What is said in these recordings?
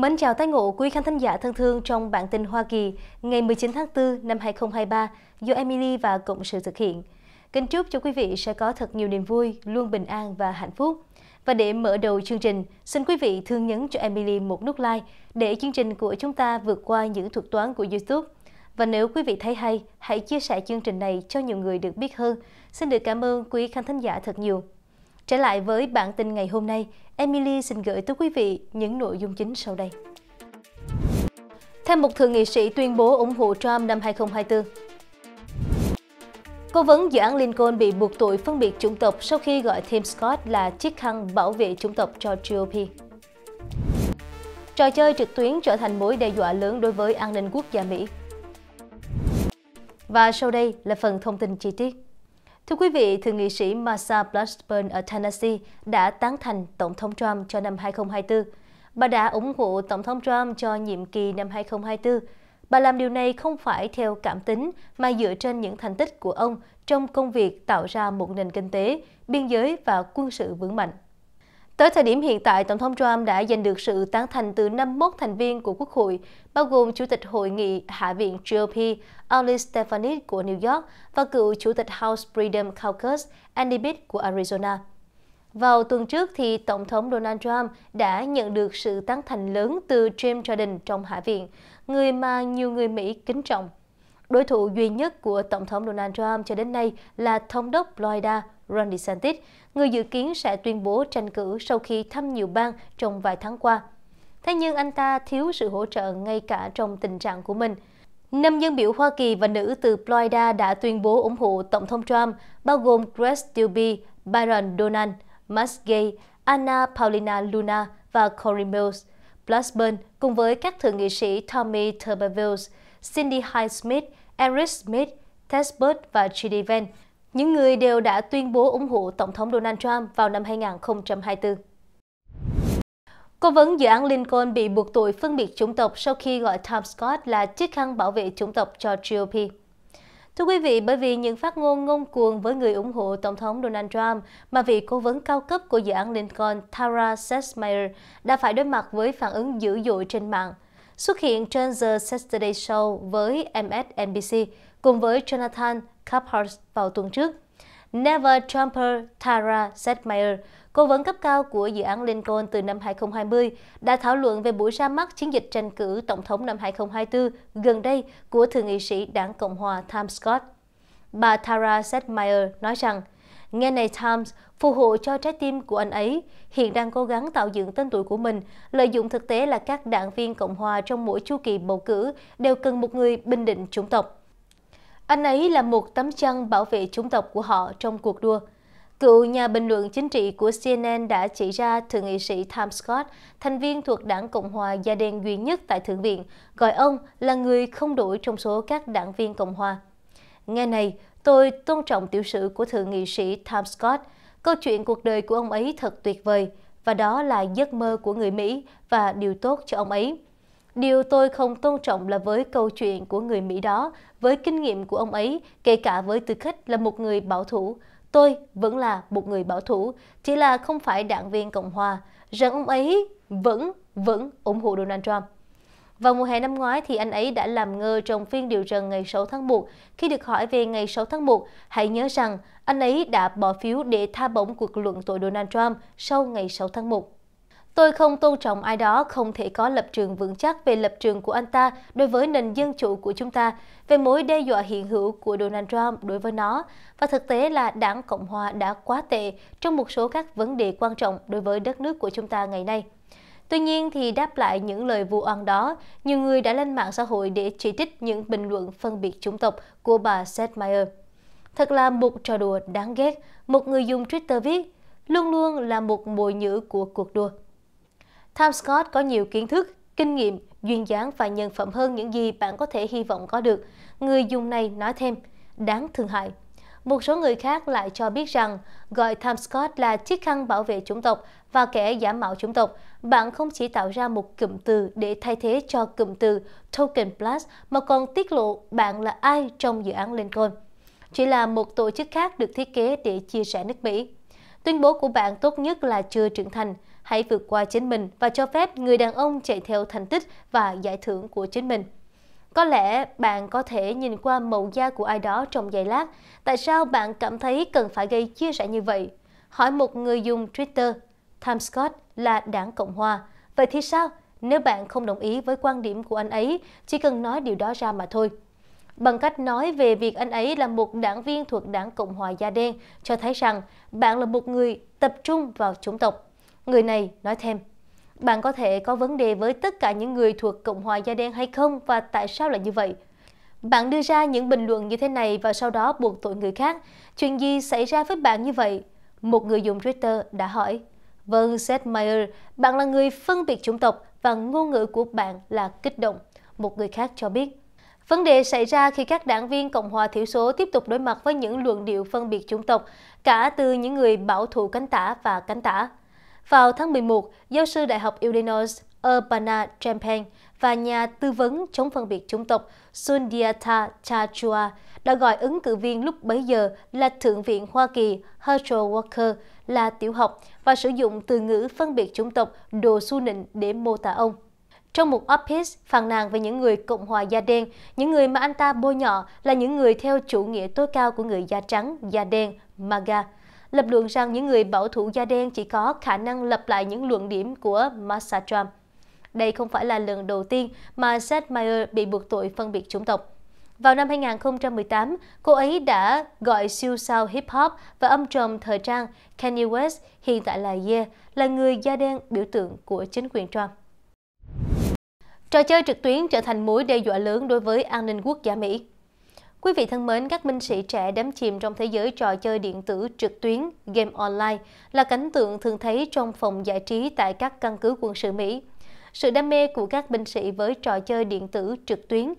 Mến chào tái ngộ quý khán thính giả thân thương trong bản tin Hoa Kỳ ngày 19 tháng 4 năm 2023 do Emily và Cộng sự thực hiện. Kính chúc cho quý vị sẽ có thật nhiều niềm vui, luôn bình an và hạnh phúc. Và để mở đầu chương trình, xin quý vị thương nhấn cho Emily một nút like để chương trình của chúng ta vượt qua những thuật toán của YouTube. Và nếu quý vị thấy hay, hãy chia sẻ chương trình này cho nhiều người được biết hơn. Xin được cảm ơn quý khán thính giả thật nhiều. Trở lại với bản tin ngày hôm nay, Emily xin gửi tới quý vị những nội dung chính sau đây. Thêm một thượng nghị sĩ tuyên bố ủng hộ Trump năm 2024 Cố vấn dự án Lincoln bị buộc tội phân biệt chủng tộc sau khi gọi Tim Scott là chiếc khăn bảo vệ chủng tộc cho GOP. Trò chơi trực tuyến trở thành mối đe dọa lớn đối với an ninh quốc gia Mỹ. Và sau đây là phần thông tin chi tiết. Thưa quý vị, thượng nghị sĩ Marsha Blackburn ở Tennessee đã tán thành Tổng thống Trump cho năm 2024. Bà đã ủng hộ Tổng thống Trump cho nhiệm kỳ năm 2024. Bà làm điều này không phải theo cảm tính mà dựa trên những thành tích của ông trong công việc tạo ra một nền kinh tế, biên giới và quân sự vững mạnh. Tới thời điểm hiện tại, Tổng thống Trump đã giành được sự tán thành từ 51 thành viên của Quốc hội, bao gồm Chủ tịch Hội nghị Hạ viện GOP Alice Stefanik của New York và cựu Chủ tịch House Freedom Caucus Andy Bid của Arizona. Vào tuần trước, thì Tổng thống Donald Trump đã nhận được sự tán thành lớn từ Jim Jordan trong Hạ viện, người mà nhiều người Mỹ kính trọng. Đối thủ duy nhất của Tổng thống Donald Trump cho đến nay là Thống đốc Florida Ron DeSantis, người dự kiến sẽ tuyên bố tranh cử sau khi thăm nhiều bang trong vài tháng qua. Thế nhưng anh ta thiếu sự hỗ trợ ngay cả trong tình trạng của mình. Năm dân biểu Hoa Kỳ và nữ từ Florida đã tuyên bố ủng hộ Tổng thống Trump, bao gồm Chris Dilby, Byron Donald, Max Gay, Anna Paulina Luna và Corey Mills. Blasburn cùng với các thượng nghị sĩ Tommy Tuberville Cindy Hyde Smith, Eric Smith, Ted Bird và J.D. Vance. Những người đều đã tuyên bố ủng hộ Tổng thống Donald Trump vào năm 2024. Cố vấn dự án Lincoln bị buộc tội phân biệt chủng tộc sau khi gọi Tom Scott là chiếc khăn bảo vệ chủng tộc cho GOP. Thưa quý vị, bởi vì những phát ngôn ngông cuồng với người ủng hộ Tổng thống Donald Trump mà vị cố vấn cao cấp của dự án Lincoln Tara Sessmeyer đã phải đối mặt với phản ứng dữ dội trên mạng – xuất hiện trên The Saturday Show với MSNBC cùng với Jonathan Capehart vào tuần trước. Never Trumper Tara Zetmeyer, cố vấn cấp cao của dự án Lincoln từ năm 2020, đã thảo luận về buổi ra mắt chiến dịch tranh cử tổng thống năm 2024 gần đây của thượng nghị sĩ đảng Cộng hòa Tom Scott. Bà Tara Zetmeyer nói rằng, Nghe này Times, phù hộ cho trái tim của anh ấy, hiện đang cố gắng tạo dựng tên tuổi của mình, lợi dụng thực tế là các đảng viên Cộng hòa trong mỗi chu kỳ bầu cử đều cần một người bình định chủng tộc. Anh ấy là một tấm chăn bảo vệ chủng tộc của họ trong cuộc đua. Cựu nhà bình luận chính trị của CNN đã chỉ ra Thượng nghị sĩ Tom Scott, thành viên thuộc đảng Cộng hòa da đen duy nhất tại Thượng viện, gọi ông là người không đổi trong số các đảng viên Cộng hòa. Nghe này, Tôi tôn trọng tiểu sử của thượng nghị sĩ Tom Scott. Câu chuyện cuộc đời của ông ấy thật tuyệt vời và đó là giấc mơ của người Mỹ và điều tốt cho ông ấy. Điều tôi không tôn trọng là với câu chuyện của người Mỹ đó, với kinh nghiệm của ông ấy, kể cả với tư cách là một người bảo thủ. Tôi vẫn là một người bảo thủ, chỉ là không phải đảng viên Cộng Hòa, rằng ông ấy vẫn, vẫn ủng hộ Donald Trump. Vào mùa hè năm ngoái thì anh ấy đã làm ngơ trong phiên điều trần ngày 6 tháng 1. Khi được hỏi về ngày 6 tháng 1, hãy nhớ rằng anh ấy đã bỏ phiếu để tha bổng cuộc luận tội Donald Trump sau ngày 6 tháng 1. Tôi không tôn trọng ai đó không thể có lập trường vững chắc về lập trường của anh ta đối với nền dân chủ của chúng ta, về mối đe dọa hiện hữu của Donald Trump đối với nó, và thực tế là đảng Cộng Hòa đã quá tệ trong một số các vấn đề quan trọng đối với đất nước của chúng ta ngày nay. Tuy nhiên thì đáp lại những lời vu oan đó, nhiều người đã lên mạng xã hội để chỉ trích những bình luận phân biệt chủng tộc của bà Seth Meyer. Thật là một trò đùa đáng ghét, một người dùng Twitter viết, luôn luôn là một mồi nhữ của cuộc đua. Tom Scott có nhiều kiến thức, kinh nghiệm, duyên dáng và nhân phẩm hơn những gì bạn có thể hy vọng có được. Người dùng này nói thêm, đáng thương hại. Một số người khác lại cho biết rằng gọi Tom Scott là chiếc khăn bảo vệ chủng tộc và kẻ giả mạo chủng tộc. Bạn không chỉ tạo ra một cụm từ để thay thế cho cụm từ Token Plus mà còn tiết lộ bạn là ai trong dự án Lincoln. Chỉ là một tổ chức khác được thiết kế để chia sẻ nước Mỹ. Tuyên bố của bạn tốt nhất là chưa trưởng thành. Hãy vượt qua chính mình và cho phép người đàn ông chạy theo thành tích và giải thưởng của chính mình. Có lẽ bạn có thể nhìn qua màu da của ai đó trong giây lát. Tại sao bạn cảm thấy cần phải gây chia sẻ như vậy? Hỏi một người dùng Twitter, Tim Scott là đảng Cộng Hòa. Vậy thì sao? Nếu bạn không đồng ý với quan điểm của anh ấy, chỉ cần nói điều đó ra mà thôi. Bằng cách nói về việc anh ấy là một đảng viên thuộc đảng Cộng Hòa da đen, cho thấy rằng bạn là một người tập trung vào chủng tộc. Người này nói thêm, bạn có thể có vấn đề với tất cả những người thuộc Cộng hòa da đen hay không và tại sao lại như vậy? Bạn đưa ra những bình luận như thế này và sau đó buộc tội người khác. Chuyện gì xảy ra với bạn như vậy? Một người dùng Twitter đã hỏi. Vâng, Seth Meyer, bạn là người phân biệt chủng tộc và ngôn ngữ của bạn là kích động. Một người khác cho biết. Vấn đề xảy ra khi các đảng viên Cộng hòa thiểu số tiếp tục đối mặt với những luận điệu phân biệt chủng tộc, cả từ những người bảo thủ cánh tả và cánh tả. Vào tháng 11, giáo sư Đại học Illinois Urbana-Champaign và nhà tư vấn chống phân biệt chủng tộc Sundiata Chachua đã gọi ứng cử viên lúc bấy giờ là Thượng viện Hoa Kỳ Herschel Walker là tiểu học và sử dụng từ ngữ phân biệt chủng tộc đồ su nịnh để mô tả ông. Trong một office phàn nàn về những người Cộng hòa da đen, những người mà anh ta bôi nhọ là những người theo chủ nghĩa tối cao của người da trắng, da đen, MAGA lập luận rằng những người bảo thủ da đen chỉ có khả năng lập lại những luận điểm của Massa Trump. Đây không phải là lần đầu tiên mà Seth Meyer bị buộc tội phân biệt chủng tộc. Vào năm 2018, cô ấy đã gọi siêu sao hip-hop và âm trầm thời trang Kanye West, hiện tại là Ye là người da đen biểu tượng của chính quyền Trump. Trò chơi trực tuyến trở thành mối đe dọa lớn đối với an ninh quốc gia Mỹ. Quý vị thân mến, các binh sĩ trẻ đắm chìm trong thế giới trò chơi điện tử trực tuyến, game online là cảnh tượng thường thấy trong phòng giải trí tại các căn cứ quân sự Mỹ. Sự đam mê của các binh sĩ với trò chơi điện tử trực tuyến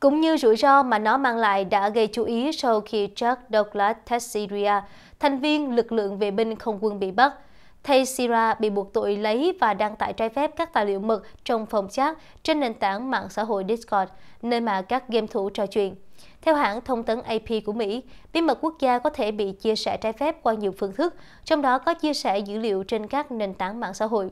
cũng như rủi ro mà nó mang lại đã gây chú ý sau khi Chuck Douglas Tessiria, thành viên lực lượng vệ binh không quân bị bắt, Thay Sira bị buộc tội lấy và đăng tải trái phép các tài liệu mật trong phòng chat trên nền tảng mạng xã hội Discord, nơi mà các game thủ trò chuyện. Theo hãng thông tấn AP của Mỹ, bí mật quốc gia có thể bị chia sẻ trái phép qua nhiều phương thức, trong đó có chia sẻ dữ liệu trên các nền tảng mạng xã hội.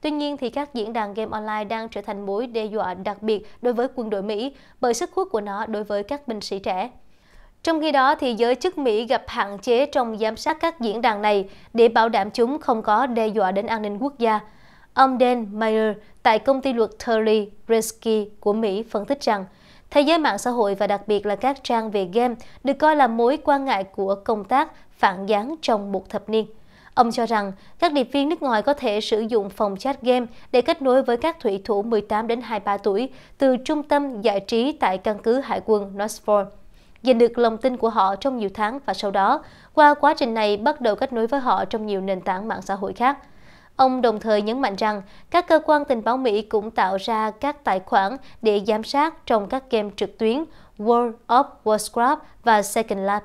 Tuy nhiên, thì các diễn đàn game online đang trở thành mối đe dọa đặc biệt đối với quân đội Mỹ bởi sức hút của nó đối với các binh sĩ trẻ. Trong khi đó, thì giới chức Mỹ gặp hạn chế trong giám sát các diễn đàn này để bảo đảm chúng không có đe dọa đến an ninh quốc gia. Ông Dan Meyer tại công ty luật Turley Resky của Mỹ phân tích rằng, thế giới mạng xã hội và đặc biệt là các trang về game được coi là mối quan ngại của công tác phản gián trong một thập niên. Ông cho rằng các điệp viên nước ngoài có thể sử dụng phòng chat game để kết nối với các thủy thủ 18 đến 23 tuổi từ trung tâm giải trí tại căn cứ hải quân Knoxville giành được lòng tin của họ trong nhiều tháng và sau đó, qua quá trình này bắt đầu kết nối với họ trong nhiều nền tảng mạng xã hội khác. Ông đồng thời nhấn mạnh rằng các cơ quan tình báo Mỹ cũng tạo ra các tài khoản để giám sát trong các game trực tuyến World of Warcraft và Second Life.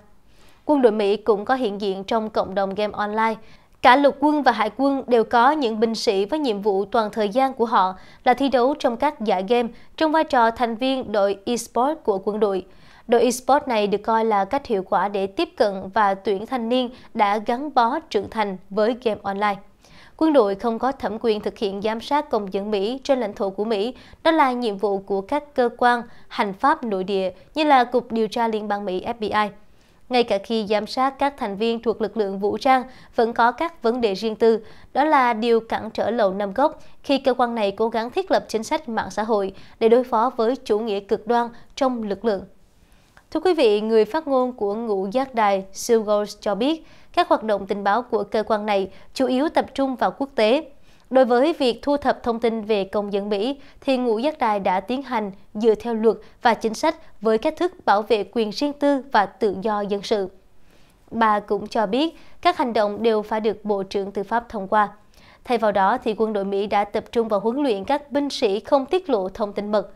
Quân đội Mỹ cũng có hiện diện trong cộng đồng game online. Cả lục quân và hải quân đều có những binh sĩ với nhiệm vụ toàn thời gian của họ là thi đấu trong các giải game trong vai trò thành viên đội eSports của quân đội. Đội eSports này được coi là cách hiệu quả để tiếp cận và tuyển thanh niên đã gắn bó trưởng thành với game online. Quân đội không có thẩm quyền thực hiện giám sát công dân Mỹ trên lãnh thổ của Mỹ, đó là nhiệm vụ của các cơ quan hành pháp nội địa như là Cục Điều tra Liên bang Mỹ FBI. Ngay cả khi giám sát các thành viên thuộc lực lượng vũ trang vẫn có các vấn đề riêng tư, đó là điều cản trở lầu năm gốc khi cơ quan này cố gắng thiết lập chính sách mạng xã hội để đối phó với chủ nghĩa cực đoan trong lực lượng. Thưa quý vị, người phát ngôn của ngũ giác đài Silgos cho biết, các hoạt động tình báo của cơ quan này chủ yếu tập trung vào quốc tế. Đối với việc thu thập thông tin về công dân Mỹ, thì ngũ giác đài đã tiến hành dựa theo luật và chính sách với cách thức bảo vệ quyền riêng tư và tự do dân sự. Bà cũng cho biết các hành động đều phải được Bộ trưởng Tư pháp thông qua. Thay vào đó, thì quân đội Mỹ đã tập trung vào huấn luyện các binh sĩ không tiết lộ thông tin mật,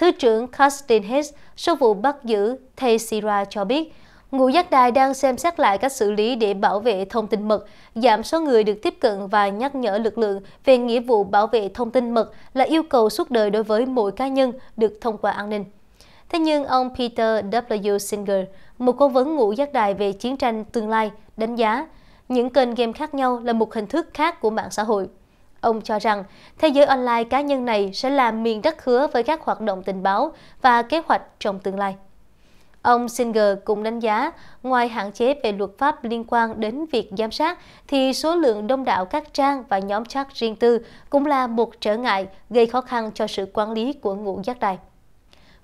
Thứ trưởng Justin Hicks sau vụ bắt giữ Tay Sira cho biết, ngũ giác đài đang xem xét lại cách xử lý để bảo vệ thông tin mật, giảm số người được tiếp cận và nhắc nhở lực lượng về nghĩa vụ bảo vệ thông tin mật là yêu cầu suốt đời đối với mỗi cá nhân được thông qua an ninh. Thế nhưng ông Peter W. Singer, một cố vấn ngũ giác đài về chiến tranh tương lai, đánh giá những kênh game khác nhau là một hình thức khác của mạng xã hội. Ông cho rằng thế giới online cá nhân này sẽ là miền đất hứa với các hoạt động tình báo và kế hoạch trong tương lai. Ông Singer cũng đánh giá, ngoài hạn chế về luật pháp liên quan đến việc giám sát, thì số lượng đông đảo các trang và nhóm chat riêng tư cũng là một trở ngại gây khó khăn cho sự quản lý của ngũ giác đài.